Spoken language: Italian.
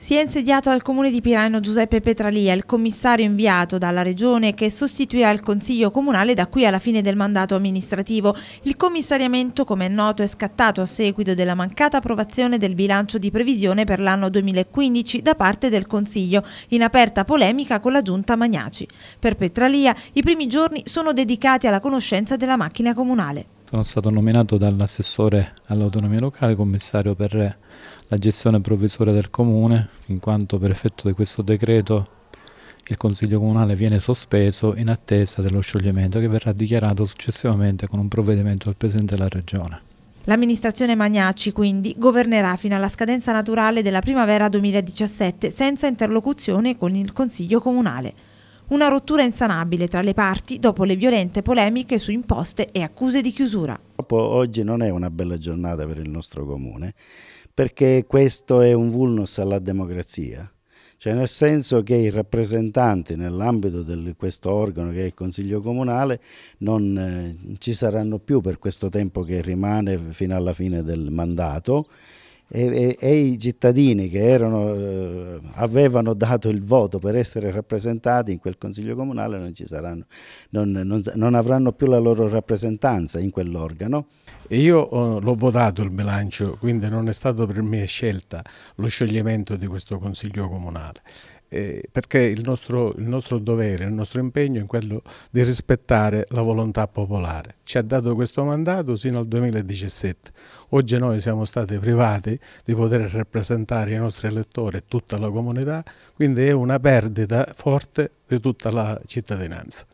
Si è insediato al comune di Pirano Giuseppe Petralia, il commissario inviato dalla regione che sostituirà il consiglio comunale da qui alla fine del mandato amministrativo. Il commissariamento, come è noto, è scattato a seguito della mancata approvazione del bilancio di previsione per l'anno 2015 da parte del consiglio, in aperta polemica con la giunta Magnaci. Per Petralia i primi giorni sono dedicati alla conoscenza della macchina comunale. Sono stato nominato dall'assessore all'autonomia locale commissario per la gestione provvisoria del comune, in quanto per effetto di questo decreto il Consiglio Comunale viene sospeso in attesa dello scioglimento che verrà dichiarato successivamente con un provvedimento del Presidente della Regione. L'amministrazione Magnacci quindi governerà fino alla scadenza naturale della primavera 2017 senza interlocuzione con il Consiglio Comunale. Una rottura insanabile tra le parti dopo le violente polemiche su imposte e accuse di chiusura. Oggi non è una bella giornata per il nostro comune perché questo è un vulnus alla democrazia. Cioè nel senso che i rappresentanti nell'ambito di questo organo che è il Consiglio Comunale non eh, ci saranno più per questo tempo che rimane fino alla fine del mandato e, e, e i cittadini che erano, eh, avevano dato il voto per essere rappresentati in quel Consiglio Comunale non, saranno, non, non, non avranno più la loro rappresentanza in quell'organo. Io eh, l'ho votato il bilancio, quindi non è stato per me scelta lo scioglimento di questo Consiglio Comunale eh, perché il nostro, il nostro dovere, il nostro impegno è quello di rispettare la volontà popolare. Ci ha dato questo mandato sino al 2017. Oggi noi siamo stati privati di poter rappresentare i nostri elettori e tutta la comunità, quindi è una perdita forte di tutta la cittadinanza.